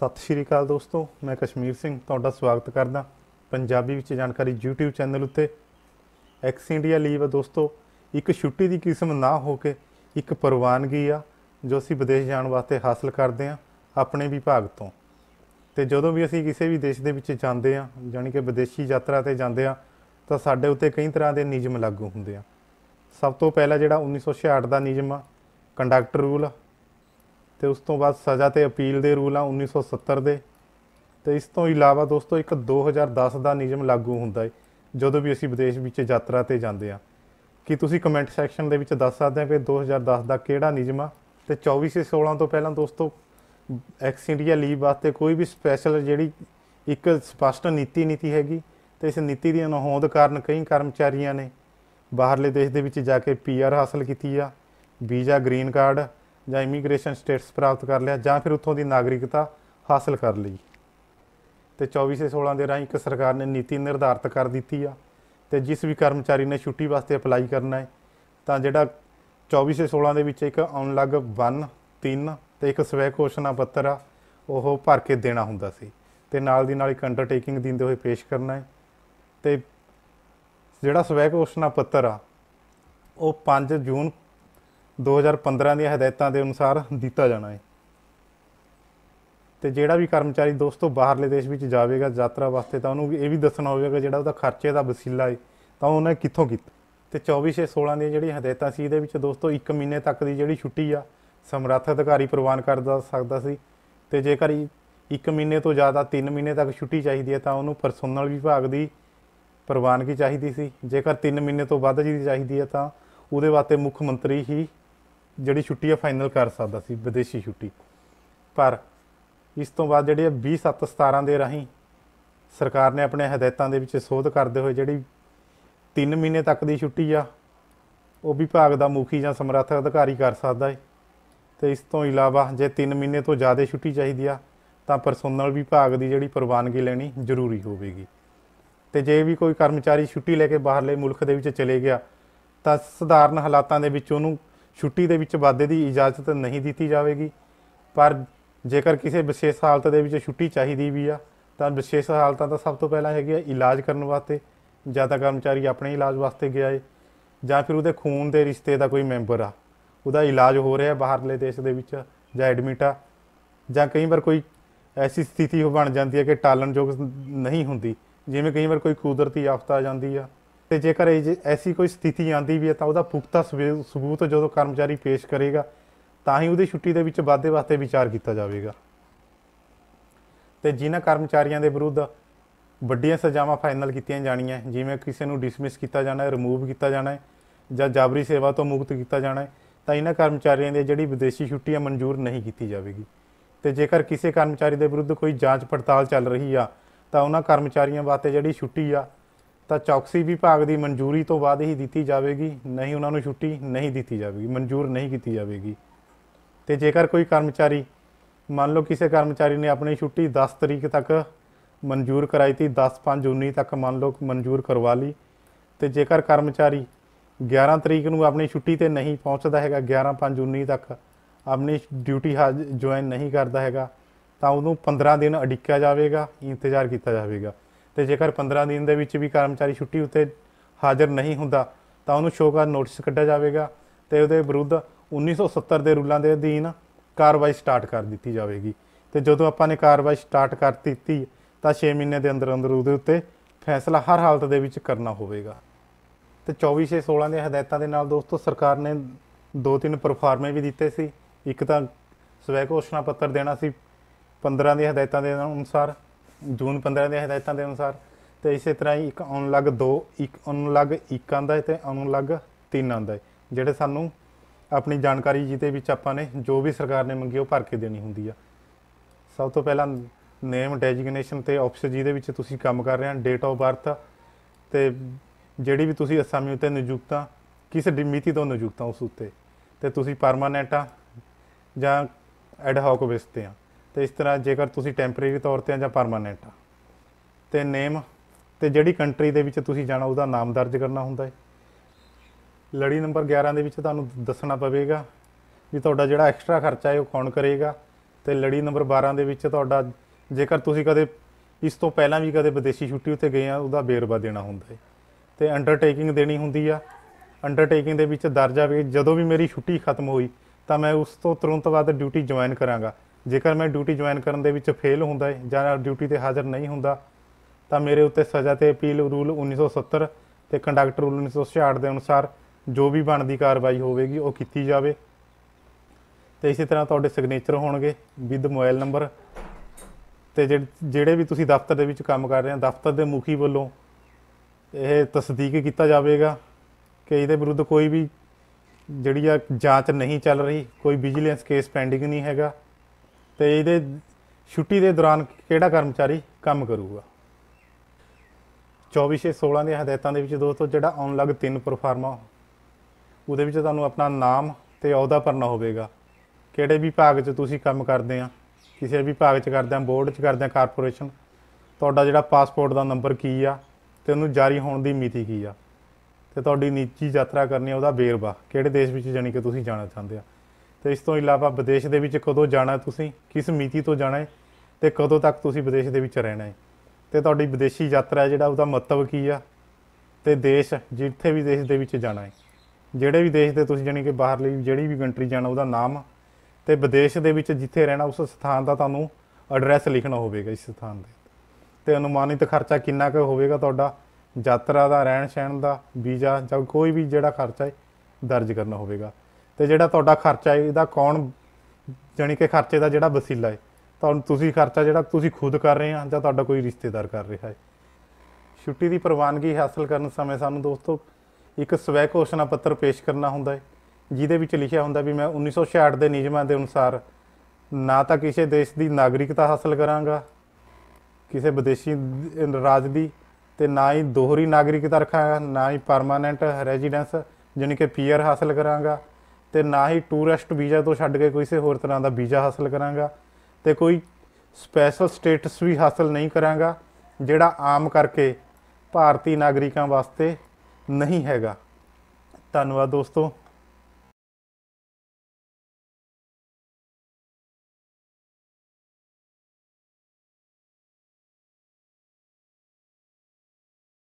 ਸਤਿ ਸ਼੍ਰੀ ਅਕਾਲ ਦੋਸਤੋ ਮੈਂ ਕਸ਼ਮੀਰ ਸਿੰਘ ਤੁਹਾਡਾ ਸਵਾਗਤ ਕਰਦਾ ਪੰਜਾਬੀ ਵਿੱਚ ਜਾਣਕਾਰੀ YouTube ਚੈਨਲ ਉੱਤੇ ਐਕਸ ਇੰਡੀਆ ਲੀਵ ਦੋਸਤੋ ਇੱਕ ਛੁੱਟੀ ਦੀ ਕਿਸਮ ਨਾ ਹੋ ਕੇ ਇੱਕ ਪਰਵਾਨਗੀ ਆ ਜੋ ਅਸੀਂ ਵਿਦੇਸ਼ ਜਾਣ ਵਾਸਤੇ ਹਾਸਲ ਕਰਦੇ ਆ ਆਪਣੇ ਵਿਭਾਗ ਤੋਂ ਤੇ ਜਦੋਂ ਵੀ ਅਸੀਂ ਕਿਸੇ ਵੀ ਦੇਸ਼ ਦੇ ਵਿੱਚ ਜਾਂਦੇ ਆ ਜਾਨੀ ਕਿ ਵਿਦੇਸ਼ੀ ਯਾਤਰਾ ਤੇ ਜਾਂਦੇ ਆ ਤਾਂ ਸਾਡੇ ਉੱਤੇ ਕਈ ਤਰ੍ਹਾਂ ਦੇ ਨਿਯਮ ਲਾਗੂ ਹੁੰਦੇ ਆ ਸਭ ਤੋਂ ਪਹਿਲਾ ਜਿਹੜਾ 1966 ਦਾ ਨਿਯਮ ਆ ਕੰਡਕਟਰ ਰੂਲ ਤੇ ਉਸ ਤੋਂ ਬਾਅਦ ਸਜ਼ਾ ਤੇ ਅਪੀਲ ਦੇ ਰੂਲ ਆ 1970 ਦੇ ਤੇ ਇਸ ਤੋਂ ਇਲਾਵਾ ਦੋਸਤੋ ਇੱਕ 2010 ਦਾ ਨਿਯਮ ਲਾਗੂ ਹੁੰਦਾ ਹੈ ਜਦੋਂ ਵੀ ਅਸੀਂ ਵਿਦੇਸ਼ ਵਿੱਚ ਯਾਤਰਾ ਤੇ ਜਾਂਦੇ ਆ ਕਿ ਤੁਸੀਂ ਕਮੈਂਟ ਸੈਕਸ਼ਨ ਦੇ ਵਿੱਚ ਦੱਸ ਸਕਦੇ ਆ ਕਿ 2010 ਦਾ ਕਿਹੜਾ ਨਿਯਮ ਆ ਤੇ 24 16 ਤੋਂ ਪਹਿਲਾਂ ਦੋਸਤੋ ਐਕਸ ਇੰਡੀਆ ਲੀਵ ਵਾਸਤੇ ਕੋਈ ਵੀ ਸਪੈਸ਼ਲ ਜਿਹੜੀ ਇੱਕ ਸਪਸ਼ਟ ਨੀਤੀ ਨੀਤੀ ਹੈਗੀ ਤੇ ਇਸ ਨੀਤੀ ਦੀ ਅਨਹੋਂਦ ਕਾਰਨ ਕਈ ਕਰਮਚਾਰੀਆਂ ਨੇ ਬਾਹਰਲੇ ਦੇਸ਼ ਦੇ ਵਿੱਚ ਜਾ ਕੇ ਪੀਆਰ ਹਾਸਲ ਕੀਤੀ ਆ ਵੀਜ਼ਾ ਗ੍ਰੀਨ ਕਾਰਡ ਜਾਂ ਇਮੀਗ੍ਰੇਸ਼ਨ ਸਟੇਟਸ ਪ੍ਰਾਪਤ ਕਰ ਲਿਆ ਜਾਂ ਫਿਰ ਉੱਥੋਂ ਦੀ ਨਾਗਰਿਕਤਾ ਹਾਸਲ ਕਰ ਲਈ ਤੇ 24 16 ਦੇ ਰਾਹੀਂ ਇੱਕ ਸਰਕਾਰ ਨੇ ਨੀਤੀ ਨਿਰਧਾਰਤ ਕਰ ਦਿੱਤੀ ਆ ਤੇ ਜਿਸ ਵੀ ਕਰਮਚਾਰੀ ਨੇ ਛੁੱਟੀ ਵਾਸਤੇ ਅਪਲਾਈ ਕਰਨਾ ਹੈ ਤਾਂ ਜਿਹੜਾ 24 16 ਦੇ ਵਿੱਚ ਇੱਕ ਅਨਲਗ 1 3 ਤੇ ਇੱਕ ਸਵੈ ਘੋਸ਼ਣਾ ਪੱਤਰ ਆ ਉਹ ਭਰ ਕੇ ਦੇਣਾ ਹੁੰਦਾ ਸੀ ਤੇ ਨਾਲ ਦੀ ਨਾਲ ਇੱਕ ਅੰਡਰਟੇਕਿੰਗ ਦਿੰਦੇ ਹੋਏ ਪੇਸ਼ ਕਰਨਾ ਹੈ ਤੇ ਜਿਹੜਾ ਸਵੈ ਘੋਸ਼ਣਾ ਪੱਤਰ ਆ ਉਹ 5 ਜੂਨ 2015 ਦੀਆਂ ਹਦਾਇਤਾਂ ਦੇ ਅਨੁਸਾਰ ਦਿੱਤਾ ਜਾਣਾ ਹੈ ਤੇ ਜਿਹੜਾ ਵੀ ਕਰਮਚਾਰੀ ਦੋਸਤੋ ਬਾਹਰਲੇ ਦੇਸ਼ ਵਿੱਚ ਜਾਵੇਗਾ ਯਾਤਰਾ ਵਾਸਤੇ ਤਾਂ ਉਹਨੂੰ ਇਹ ਵੀ ਦੱਸਣਾ ਹੋਵੇਗਾ ਜਿਹੜਾ ਉਹਦਾ ਖਰਚੇ ਦਾ ਵਸੀਲਾ ਹੈ ਤਾਂ ਉਹਨੇ ਕਿੱਥੋਂ ਕੀਤਾ ਤੇ 24/16 ਦੀਆਂ ਜਿਹੜੀਆਂ ਹਦਾਇਤਾਂ ਸੀ ਇਹਦੇ ਵਿੱਚ ਦੋਸਤੋ 1 ਮਹੀਨੇ ਤੱਕ ਦੀ ਜਿਹੜੀ ਛੁੱਟੀ ਆ ਸਮਰੱਥ ਅਧਿਕਾਰੀ ਪ੍ਰਵਾਨ ਕਰਦਾ ਸਕਦਾ ਸੀ ਤੇ ਜੇਕਰ 1 ਮਹੀਨੇ ਤੋਂ ਜ਼ਿਆਦਾ 3 ਮਹੀਨੇ ਤੱਕ ਛੁੱਟੀ ਚਾਹੀਦੀ ਹੈ ਤਾਂ ਉਹਨੂੰ ਪਰਸਨਲ ਵਿਭਾਗ ਦੀ ਪ੍ਰਵਾਨਗੀ ਚਾਹੀਦੀ ਸੀ ਜੇਕਰ 3 ਮਹੀਨੇ ਤੋਂ ਵੱਧ ਜੀ ਚਾਹੀਦੀ ਹੈ ਤਾਂ ਉਹਦੇ ਵਾਸਤੇ ਮੁੱਖ ਮੰਤਰੀ ਹੀ ਜਿਹੜੀ ਛੁੱਟੀ ਆ ਫਾਈਨਲ ਕਰ ਸਕਦਾ ਸੀ ਵਿਦੇਸ਼ੀ ਛੁੱਟੀ ਪਰ ਇਸ ਤੋਂ ਬਾਅਦ ਜਿਹੜੇ 17 ਦੇ ਰਾਹੀਂ ਸਰਕਾਰ ਨੇ ਆਪਣੇ ਹਦਾਇਤਾਂ ਦੇ ਵਿੱਚ ਸੋਧ ਕਰਦੇ ਹੋਏ ਜਿਹੜੀ 3 ਮਹੀਨੇ ਤੱਕ ਦੀ ਛੁੱਟੀ ਆ ਉਹ ਵਿਭਾਗ ਦਾ ਮੁਖੀ ਜਾਂ ਸਮਰੱਥ ਅਧਿਕਾਰੀ ਕਰ ਸਕਦਾ ਹੈ ਤੇ ਇਸ ਤੋਂ ਇਲਾਵਾ ਜੇ 3 ਮਹੀਨੇ ਤੋਂ ਜ਼ਿਆਦਾ ਛੁੱਟੀ ਚਾਹੀਦੀ ਆ ਤਾਂ ਪਰਸੋਨਲ ਵਿਭਾਗ ਦੀ ਜਿਹੜੀ ਪ੍ਰਵਾਨਗੀ ਲੈਣੀ ਜ਼ਰੂਰੀ ਹੋਵੇਗੀ ਤੇ ਜੇ ਵੀ ਕੋਈ ਕਰਮਚਾਰੀ ਛੁੱਟੀ ਲੈ ਕੇ ਬਾਹਰਲੇ ਮੁਲਕ ਦੇ ਵਿੱਚ ਚਲੇ ਗਿਆ ਤਾਂ ਸਧਾਰਨ ਹਾਲਾਤਾਂ ਦੇ ਵਿੱਚ ਉਹਨੂੰ ਛੁੱਟੀ ਦੇ ਵਿੱਚ ਵਾਧੇ ਦੀ ਇਜਾਜ਼ਤ ਨਹੀਂ ਦਿੱਤੀ ਜਾਵੇਗੀ ਪਰ ਜੇਕਰ ਕਿਸੇ ਵਿਸ਼ੇਸ਼ ਹਾਲਤ ਦੇ ਵਿੱਚ ਛੁੱਟੀ ਚਾਹੀਦੀ ਵੀ ਆ ਤਾਂ ਵਿਸ਼ੇਸ਼ ਹਾਲਤਾਂ ਦਾ ਸਭ ਤੋਂ ਪਹਿਲਾਂ ਹੈਗੀ ਆ ਇਲਾਜ ਕਰਨ ਵਾਸਤੇ ਜਾਂ ਤਾਂ ਕਰਮਚਾਰੀ ਆਪਣੇ ਇਲਾਜ ਵਾਸਤੇ ਗਿਆ ਏ ਜਾਂ ਫਿਰ ਉਹਦੇ ਖੂਨ ਦੇ ਰਿਸ਼ਤੇ ਦਾ ਕੋਈ ਮੈਂਬਰ ਆ ਉਹਦਾ ਇਲਾਜ ਹੋ ਰਿਹਾ ਬਾਹਰਲੇ ਦੇਸ਼ ਦੇ ਵਿੱਚ ਜਾਂ ਐਡਮਿਟ ਆ ਜਾਂ ਕਈ ਵਾਰ ਕੋਈ ਐਸੀ ਸਥਿਤੀ ਹੋ ਬਣ ਜਾਂਦੀ ਹੈ ਕਿ ਟਾਲਣਯੋਗ ਨਹੀਂ ਹੁੰਦੀ ਜਿਵੇਂ ਕਈ ਵਾਰ ਕੋਈ ਕੁਦਰਤੀ ਆਫਤ ਆ ਜਾਂਦੀ ਆ ਤੇ ਜੇਕਰ ਐਸੀ ਕੋਈ ਸਥਿਤੀ ਆਂਦੀ ਵੀ ਹੈ ਤਾਂ ਉਹਦਾ ਪੁਖਤਾ ਸਬੂਤ ਜਦੋਂ ਕਰਮਚਾਰੀ ਪੇਸ਼ ਕਰੇਗਾ ਤਾਂ ਹੀ ਉਹਦੀ ਛੁੱਟੀ ਦੇ ਵਿੱਚ ਵਾਧੇ ਵਾਸਤੇ ਵਿਚਾਰ ਕੀਤਾ ਜਾਵੇਗਾ ਤੇ ਜਿਨ੍ਹਾਂ ਕਰਮਚਾਰੀਆਂ ਦੇ ਵਿਰੁੱਧ ਵੱਡੀਆਂ ਸਜ਼ਾਵਾਂ ਫਾਈਨਲ ਕੀਤੀਆਂ ਜਾਣੀਆਂ ਜਿਵੇਂ ਕਿਸੇ ਨੂੰ ਡਿਸਮਿਸ ਕੀਤਾ ਜਾਣਾ ਹੈ ਰਿਮੂਵ ਕੀਤਾ ਜਾਣਾ ਹੈ ਜਾਂ ਜਾਬਰੀ ਸੇਵਾ ਤੋਂ ਮੁਕਤ ਕੀਤਾ ਜਾਣਾ ਹੈ ਤਾਂ ਇਹਨਾਂ ਕਰਮਚਾਰੀਆਂ ਦੀ ਜਿਹੜੀ ਵਿਦੇਸ਼ੀ ਛੁੱਟੀ ਮਨਜ਼ੂਰ ਨਹੀਂ ਕੀਤੀ ਜਾਵੇਗੀ ਤੇ ਜੇਕਰ ਕਿਸੇ ਕਰਮਚਾਰੀ ਦੇ ਵਿਰੁੱਧ ਕੋਈ ਜਾਂਚ ਪੜਤਾਲ ਚੱਲ ਰਹੀ ਆ ਤਾਂ ਉਹਨਾਂ ਕਰਮਚਾਰੀਆਂ ਵਾਸਤੇ ਜਿਹੜੀ ਛੁੱਟੀ ਆ ਤਾਂ ਚੌਕਸੀ ਵਿਭਾਗ ਦੀ ਮਨਜ਼ੂਰੀ ਤੋਂ ਬਾਅਦ ਹੀ ਦਿੱਤੀ ਜਾਵੇਗੀ ਨਹੀਂ ਉਹਨਾਂ ਨੂੰ ਛੁੱਟੀ ਨਹੀਂ ਦਿੱਤੀ ਜਾਵੇਗੀ ਮਨਜ਼ੂਰ ਨਹੀਂ ਕੀਤੀ ਜਾਵੇਗੀ ਤੇ ਜੇਕਰ ਕੋਈ ਕਰਮਚਾਰੀ ਮੰਨ ਲਓ ਕਿਸੇ ਕਰਮਚਾਰੀ ਨੇ ਆਪਣੀ ਛੁੱਟੀ 10 ਤਰੀਕ ਤੱਕ ਮਨਜ਼ੂਰ ਕਰਾਈ ਤੀ 10 5 19 ਤੱਕ ਮੰਨ ਲਓ ਮਨਜ਼ੂਰ ਕਰਵਾ ਲਈ ਤੇ ਜੇਕਰ ਕਰਮਚਾਰੀ 11 ਤਰੀਕ ਨੂੰ ਆਪਣੀ ਛੁੱਟੀ ਤੇ ਨਹੀਂ ਪਹੁੰਚਦਾ ਹੈਗਾ 11 5 19 ਤੱਕ ਆਪਣੀ ਡਿਊਟੀ ਜੁਆਇਨ ਨਹੀਂ ਕਰਦਾ ਹੈਗਾ ਤਾਂ ਉਹਨੂੰ 15 ਦਿਨ ਅਡਿੱਕਿਆ ਜਾਵੇਗਾ ਇੰਤਜ਼ਾਰ ਕੀਤਾ ਜਾਵੇਗਾ ਤੇ ਜੇਕਰ 15 ਦਿਨ ਦੇ ਵਿੱਚ ਵੀ ਕਰਮਚਾਰੀ ਛੁੱਟੀ ਉੱਤੇ ਹਾਜ਼ਰ ਨਹੀਂ ਹੁੰਦਾ ਤਾਂ ਉਹਨੂੰ ਸ਼ੋਕਾ ਨੋਟਿਸ ਕੱਢਿਆ ਜਾਵੇਗਾ ਤੇ ਉਹਦੇ ਵਿਰੁੱਧ 1970 ਦੇ ਰੂਲਾਂ ਦੇ ਅਧੀਨ ਕਾਰਵਾਈ ਸਟਾਰਟ ਕਰ ਦਿੱਤੀ ਜਾਵੇਗੀ ਤੇ ਜਦੋਂ ਆਪਾਂ ਨੇ ਕਾਰਵਾਈ ਸਟਾਰਟ ਕਰ ਦਿੱਤੀ ਤਾਂ 6 ਮਹੀਨੇ ਦੇ ਅੰਦਰ ਅੰਦਰ ਉਹਦੇ ਉੱਤੇ ਫੈਸਲਾ ਹਰ ਹਾਲਤ ਦੇ ਵਿੱਚ ਕਰਨਾ ਹੋਵੇਗਾ ਤੇ 24/16 ਦੇ ਹਦਾਇਤਾਂ ਦੇ ਨਾਲ ਦੋਸਤੋ ਸਰਕਾਰ ਨੇ ਦੋ ਤਿੰਨ ਪਰਫਾਰਮੇ ਵੀ ਦਿੱਤੇ ਸੀ ਇੱਕ ਤਾਂ ਸਵੈ ਘੋਸ਼ਣਾ ਪੱਤਰ ਦੇਣਾ ਸੀ 15 ਦੀਆਂ ਹਦਾਇਤਾਂ ਦੇ ਅਨੁਸਾਰ ਜੂਨ 15 ਦੇ ਹਦਾਇਤਾਂ ਦੇ ਅਨੁਸਾਰ ਤੇ ਇਸੇ ਤਰ੍ਹਾਂ ਹੀ ਇੱਕ ਅਨੁਲਗ 2 ਇੱਕ ਅਨੁਲਗ 1 ਆਂਦਾ ਹੈ ਤੇ ਅਨੁਲਗ 3 ਆਂਦਾ ਹੈ ਜਿਹੜੇ ਸਾਨੂੰ ਆਪਣੀ ਜਾਣਕਾਰੀ ਜਿਹਦੇ ਵਿੱਚ ਆਪਾਂ ਨੇ ਜੋ ਵੀ ਸਰਕਾਰ ਨੇ ਮੰਗੀ ਉਹ ਭਰ ਕੇ ਦੇਣੀ ਹੁੰਦੀ ਆ ਸਭ ਤੋਂ ਪਹਿਲਾਂ ਨੇਮ ਡੈਜਿਗਨੇਸ਼ਨ ਤੇ ਆਫਸਰ ਜਿਹਦੇ ਵਿੱਚ ਤੁਸੀਂ ਕੰਮ ਕਰ ਰਹੇ ਹੋ ਡੇਟ ਆਫ ਬਰਥ ਤੇ ਜਿਹੜੀ ਵੀ ਤੁਸੀਂ ਅਸਾਮੀ ਉੱਤੇ ਨਿਯੁਕਤਾ ਕਿਸ ਮਿਤੀ ਤੋਂ ਨਿਯੁਕਤਾ ਉਸ ਉੱਤੇ ਤੇ ਤੁਸੀਂ ਪਰਮਾਨੈਂਟ ਆ ਜਾਂ ਐਡ ਹੌਕ ਵਿਸਤੇ ਆ ਤੇ ਇਸ ਤਰ੍ਹਾਂ ਜੇਕਰ ਤੁਸੀਂ ਟੈਂਪਰੇਰੀ ਤੌਰ ਤੇ ਆ ਜਾਂ ਪਰਮਾਨੈਂਟ ਆ ਤੇ ਨੇਮ ਤੇ ਜਿਹੜੀ ਕੰਟਰੀ ਦੇ ਵਿੱਚ ਤੁਸੀਂ ਜਾਣਾ ਉਹਦਾ ਨਾਮ ਦਰਜ ਕਰਨਾ ਹੁੰਦਾ ਹੈ ਲੜੀ ਨੰਬਰ 11 ਦੇ ਵਿੱਚ ਤੁਹਾਨੂੰ ਦੱਸਣਾ ਪਵੇਗਾ ਵੀ ਤੁਹਾਡਾ ਜਿਹੜਾ ਐਕਸਟਰਾ ਖਰਚਾ ਹੈ ਉਹ ਕੌਣ ਕਰੇਗਾ ਤੇ ਲੜੀ ਨੰਬਰ 12 ਦੇ ਵਿੱਚ ਤੁਹਾਡਾ ਜੇਕਰ ਤੁਸੀਂ ਕਦੇ ਇਸ ਤੋਂ ਪਹਿਲਾਂ ਵੀ ਕਦੇ ਵਿਦੇਸ਼ੀ ਛੁੱਟੀ ਉੱਤੇ ਗਏ ਆ ਉਹਦਾ ਬੇਰਵਾ ਦੇਣਾ ਹੁੰਦਾ ਹੈ ਤੇ ਅੰਡਰਟੇਕਿੰਗ ਦੇਣੀ ਹੁੰਦੀ ਆ ਅੰਡਰਟੇਕਿੰਗ ਦੇ ਵਿੱਚ ਦਰਜਾ ਵੀ ਜਦੋਂ ਵੀ ਮੇਰੀ ਛੁੱਟੀ ਖਤਮ ਹੋਈ ਤਾਂ ਮੈਂ ਉਸ ਤੋਂ ਤੁਰੰਤ ਬਾਅਦ ਡਿਊਟੀ ਜੁਆਇਨ ਕਰਾਂਗਾ ਜੇਕਰ ਮੈਂ ਡਿਊਟੀ ਜੁਆਇਨ ਕਰਨ ਦੇ ਵਿੱਚ ਫੇਲ ਹੁੰਦਾ ਹੈ ਜਾਂ ਡਿਊਟੀ ਤੇ ਹਾਜ਼ਰ ਨਹੀਂ ਹੁੰਦਾ ਤਾਂ ਮੇਰੇ ਉੱਤੇ ਸਜ਼ਾ ਤੇ ਅਪੀਲ ਰੂਲ 1970 ਤੇ ਕੰਡਕਟਰ ਰੂਲ 1966 ਦੇ ਅਨੁਸਾਰ ਜੋ ਵੀ ਬਣਦੀ ਕਾਰਵਾਈ ਹੋਵੇਗੀ ਉਹ ਕੀਤੀ ਜਾਵੇ ਤੇ ਇਸੇ ਤਰ੍ਹਾਂ ਤੁਹਾਡੇ ਸਿਗਨੇਚਰ ਹੋਣਗੇ ਵਿਦ ਮੋਬਾਈਲ ਨੰਬਰ ਤੇ ਜਿਹੜੇ ਵੀ ਤੁਸੀਂ ਦਫ਼ਤਰ ਦੇ ਵਿੱਚ ਕੰਮ ਕਰ ਰਹੇ ਹੋ ਦਫ਼ਤਰ ਦੇ ਮੁਖੀ ਵੱਲੋਂ ਇਹ ਤਸਦੀਕ ਕੀਤਾ ਜਾਵੇਗਾ ਕਿ ਇਹਦੇ ਵਿਰੁੱਧ ਕੋਈ ਵੀ ਜਿਹੜੀ ਆ ਜਾਂਚ ਨਹੀਂ ਚੱਲ ਰਹੀ ਕੋਈ ਵਿਜੀਲੈਂਸ ਕੇਸ ਪੈਂਡਿੰਗ ਨਹੀਂ ਹੈਗਾ ਤੇ ਇਹਦੇ ਛੁੱਟੀ ਦੇ ਦੌਰਾਨ ਕਿਹੜਾ ਕਰਮਚਾਰੀ ਕੰਮ ਕਰੂਗਾ 24/16 ਦੇ ਹਦਾਇਤਾਂ ਦੇ ਵਿੱਚ ਦੋਸਤੋ ਜਿਹੜਾ ਆਉਣ ਲੱਗ ਤਿੰਨ ਪਰਫਾਰਮਾ ਉਹਦੇ ਵਿੱਚ ਤੁਹਾਨੂੰ ਆਪਣਾ ਨਾਮ ਤੇ ਅਹੁਦਾ ਭਰਨਾ ਹੋਵੇਗਾ ਕਿਹੜੇ ਵਿਭਾਗ 'ਚ ਤੁਸੀਂ ਕੰਮ ਕਰਦੇ ਆ ਕਿਸੇ ਵਿਭਾਗ 'ਚ ਕਰਦੇ ਆ ਬੋਰਡ 'ਚ ਕਰਦੇ ਆ ਕਾਰਪੋਰੇਸ਼ਨ ਤੁਹਾਡਾ ਜਿਹੜਾ ਪਾਸਪੋਰਟ ਦਾ ਨੰਬਰ ਕੀ ਆ ਤੇ ਉਹਨੂੰ ਜਾਰੀ ਹੋਣ ਦੀ ਮਿਤੀ ਕੀ ਆ ਤੇ ਤੁਹਾਡੀ ਨੀਚੀ ਯਾਤਰਾ ਕਰਨੀ ਆ ਉਹਦਾ ਵੇਰਵਾ ਕਿਹੜੇ ਦੇਸ਼ ਵਿੱਚ ਜਾਨੀ ਕਿ ਤੁਸੀਂ ਜਾਣਾ ਚਾਹੁੰਦੇ ਆ ਤੇ ਇਸ ਤੋਂ ਇਲਾਵਾ ਵਿਦੇਸ਼ ਦੇ ਵਿੱਚ ਕਦੋਂ ਜਾਣਾ ਤੁਸੀਂ ਕਿਸ ਮਿਤੀ ਤੋਂ ਜਾਣਾ ਹੈ ਤੇ ਕਦੋਂ ਤੱਕ ਤੁਸੀਂ ਵਿਦੇਸ਼ ਦੇ ਵਿੱਚ ਰਹਿਣਾ ਹੈ ਤੇ ਤੁਹਾਡੀ ਵਿਦੇਸ਼ੀ ਯਾਤਰਾ ਹੈ ਜਿਹੜਾ ਉਹਦਾ ਮਤਲਬ ਕੀ ਆ ਤੇ ਦੇਸ਼ ਜਿੱਥੇ ਵੀ ਦੇਸ਼ ਦੇ ਵਿੱਚ ਜਾਣਾ ਹੈ ਜਿਹੜੇ ਵੀ ਦੇਸ਼ ਤੇ ਤੁਸੀਂ ਜਾਣੀ ਕਿ ਲਈ ਜਿਹੜੀ ਵੀ ਕੰਟਰੀ ਜਾਣਾ ਉਹਦਾ ਨਾਮ ਤੇ ਵਿਦੇਸ਼ ਦੇ ਵਿੱਚ ਜਿੱਥੇ ਰਹਿਣਾ ਉਸ ਸਥਾਨ ਦਾ ਤੁਹਾਨੂੰ ਐਡਰੈਸ ਲਿਖਣਾ ਹੋਵੇਗਾ ਇਸ ਸਥਾਨ ਦੇ ਤੇ ਅਨੁਮਾਨਿਤ ਖਰਚਾ ਕਿੰਨਾ ਕੁ ਹੋਵੇਗਾ ਤੁਹਾਡਾ ਯਾਤਰਾ ਦਾ ਰਹਿਣ ਸਹਿਣ ਦਾ ਵੀਜ਼ਾ ਜਾਂ ਕੋਈ ਵੀ ਜਿਹੜਾ ਖਰਚਾ ਹੈ ਦਰਜ ਕਰਨਾ ਹੋਵੇਗਾ ਤੇ ਜਿਹੜਾ ਤੁਹਾਡਾ ਖਰਚਾ ਹੈ ਇਹਦਾ ਕੌਣ ਜਾਨੀ ਕਿ ਖਰਚੇ ਦਾ ਜਿਹੜਾ ਵਸੀਲਾ ਹੈ ਤੁਹਾਨੂੰ ਤੁਸੀਂ ਖਰਚਾ ਜਿਹੜਾ ਤੁਸੀਂ ਖੁਦ ਕਰ ਰਹੇ ਆ ਜਾਂ ਤੁਹਾਡਾ ਕੋਈ ਰਿਸ਼ਤੇਦਾਰ ਕਰ ਰਿਹਾ ਹੈ ਛੁੱਟੀ ਦੀ ਪ੍ਰਵਾਨਗੀ ਹਾਸਲ ਕਰਨ ਸਮੇਂ ਸਾਨੂੰ ਦੋਸਤੋ ਇੱਕ ਸਵੈ ਘੋਸ਼ਣਾ ਪੱਤਰ ਪੇਸ਼ ਕਰਨਾ ਹੁੰਦਾ ਹੈ ਜਿਹਦੇ ਵਿੱਚ ਲਿਖਿਆ ਹੁੰਦਾ ਵੀ ਮੈਂ 1966 ਦੇ ਨਿਯਮਾਂ ਦੇ ਅਨੁਸਾਰ ਨਾ ਤਾਂ ਕਿਸੇ ਦੇਸ਼ ਦੀ ਨਾਗਰਿਕਤਾ ਹਾਸਲ ਕਰਾਂਗਾ ਕਿਸੇ ਵਿਦੇਸ਼ੀ ਰਾਜ ਦੀ ਤੇ ਨਾ ਹੀ ਦੋਹਰੀ ਨਾਗਰਿਕਤਾ ਰੱਖਾਂਗਾ ਨਾ ਹੀ ਪਰਮਾਨੈਂਟ ਰੈਜ਼ੀਡੈਂਸ ਜਾਨੀ ਕਿ ਪੀਆਰ ਹਾਸਲ ਕਰਾਂਗਾ ਤੇ ਨਾ ਹੀ ਟੂਰਿਸਟ ਵੀਜ਼ਾ ਤੋਂ ਛੱਡ ਕੇ ਕੋਈ ਸੇ ਹੋਰ ਤਰ੍ਹਾਂ ਦਾ ਵੀਜ਼ਾ ਹਾਸਲ ਕਰਾਂਗਾ ਤੇ ਕੋਈ ਸਪੈਸ਼ਲ ਸਟੇਟਸ ਵੀ ਹਾਸਲ ਨਹੀਂ ਕਰਾਂਗਾ ਜਿਹੜਾ ਆਮ ਕਰਕੇ ਭਾਰਤੀ ਨਾਗਰਿਕਾਂ ਵਾਸਤੇ ਨਹੀਂ ਹੈਗਾ ਧੰਨਵਾਦ ਦੋਸਤੋ